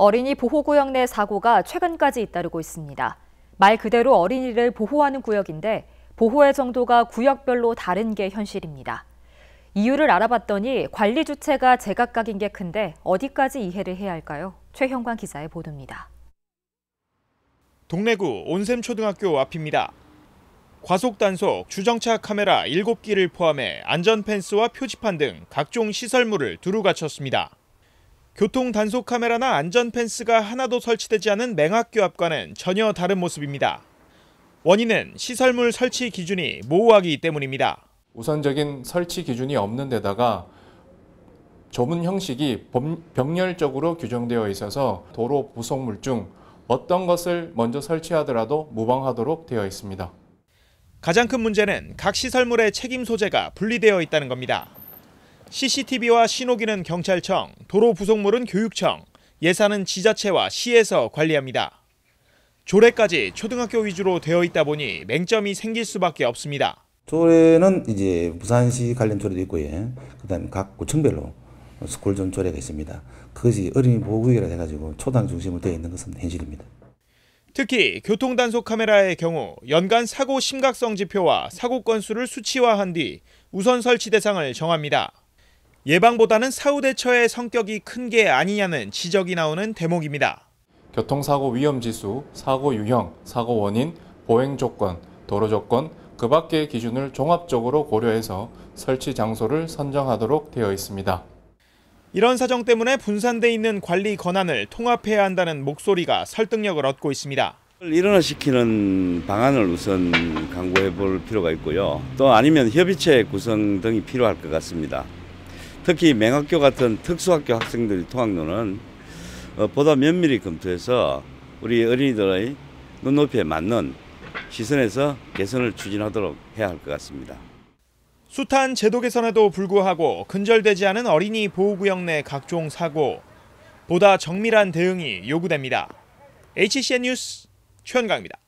어린이 보호구역 내 사고가 최근까지 잇따르고 있습니다. 말 그대로 어린이를 보호하는 구역인데 보호의 정도가 구역별로 다른 게 현실입니다. 이유를 알아봤더니 관리 주체가 제각각인 게 큰데 어디까지 이해를 해야 할까요? 최형관 기자의 보도입니다. 동래구 온샘초등학교 앞입니다. 과속 단속, 주정차 카메라 7기를 포함해 안전 펜스와 표지판 등 각종 시설물을 두루 갖췄습니다. 교통 단속 카메라나 안전 펜스가 하나도 설치되지 않은 맹학교 앞과는 전혀 다른 모습입니다. 원인은 시설물 설치 기준이 모호하기 때문입니다. 우선적인 설치 기준이 없는 데다가 조문 형식이 병렬적으로 규정되어 있어서 도로 부속물 중 어떤 것을 먼저 설치하더라도 무방하도록 되어 있습니다. 가장 큰 문제는 각 시설물의 책임 소재가 분리되어 있다는 겁니다. CCTV와 신호기는 경찰청, 도로 부속물은 교육청, 예산은 지자체와 시에서 관리합니다. 조례까지 초등학교 위주로 되어 있다 보니 맹점이 생길 수밖에 없습니다. 조례는 이제 부산시 관련 조례도 있고, 예. 그다음 각 구청별로 스쿨존 조례가 있습니다. 그것이 어린이 보호구역이라 해가지고 초당 중심으로 되어 있는 것은 현실입니다. 특히 교통단속 카메라의 경우 연간 사고 심각성 지표와 사고 건수를 수치화한 뒤 우선 설치 대상을 정합니다. 예방보다는 사후 대처의 성격이 큰 게 아니냐는 지적이 나오는 대목입니다. 교통사고 위험지수, 사고 유형, 사고 원인, 보행 조건, 도로 조건, 그 밖의 기준을 종합적으로 고려해서 설치 장소를 선정하도록 되어 있습니다. 이런 사정 때문에 분산돼 있는 관리 권한을 통합해야 한다는 목소리가 설득력을 얻고 있습니다. 일원화시키는 방안을 우선 강구해 볼 필요가 있고요. 또 아니면 협의체 구성 등이 필요할 것 같습니다. 특히 맹학교 같은 특수학교 학생들의 통학로는 어, 보다 면밀히 검토해서 우리 어린이들의 눈높이에 맞는 시선에서 개선을 추진하도록 해야 할 것 같습니다. 숱한 제도 개선에도 불구하고 근절되지 않은 어린이 보호구역 내 각종 사고, 보다 정밀한 대응이 요구됩니다. HCN 뉴스 최현강입니다.